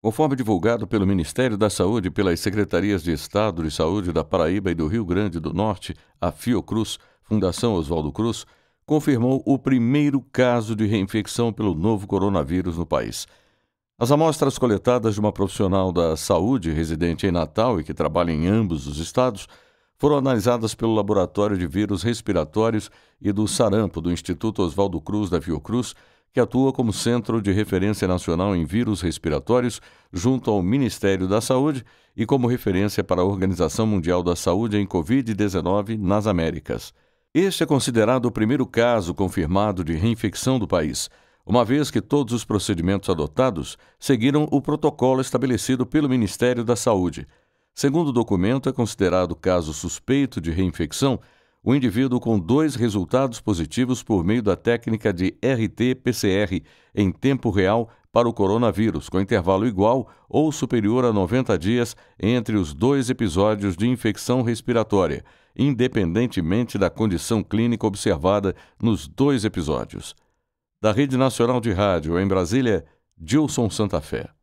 Conforme divulgado pelo Ministério da Saúde e pelas Secretarias de Estado de Saúde da Paraíba e do Rio Grande do Norte, a Fiocruz, Fundação Oswaldo Cruz, confirmou o primeiro caso de reinfecção pelo novo coronavírus no país. As amostras coletadas de uma profissional da saúde residente em Natal e que trabalha em ambos os estados foram analisadas pelo Laboratório de Vírus Respiratórios e do Sarampo do Instituto Oswaldo Cruz da Fiocruz que atua como centro de referência nacional em vírus respiratórios junto ao Ministério da Saúde e como referência para a Organização Mundial da Saúde em Covid-19 nas Américas. Este é considerado o primeiro caso confirmado de reinfecção do país, uma vez que todos os procedimentos adotados seguiram o protocolo estabelecido pelo Ministério da Saúde. Segundo o documento, é considerado caso suspeito de reinfecção o indivíduo com dois resultados positivos por meio da técnica de RT-PCR em tempo real para o coronavírus, com intervalo igual ou superior a 90 dias entre os dois episódios de infecção respiratória, independentemente da condição clínica observada nos dois episódios. Da Rede Nacional de Rádio, em Brasília, Gilson Santa Fé.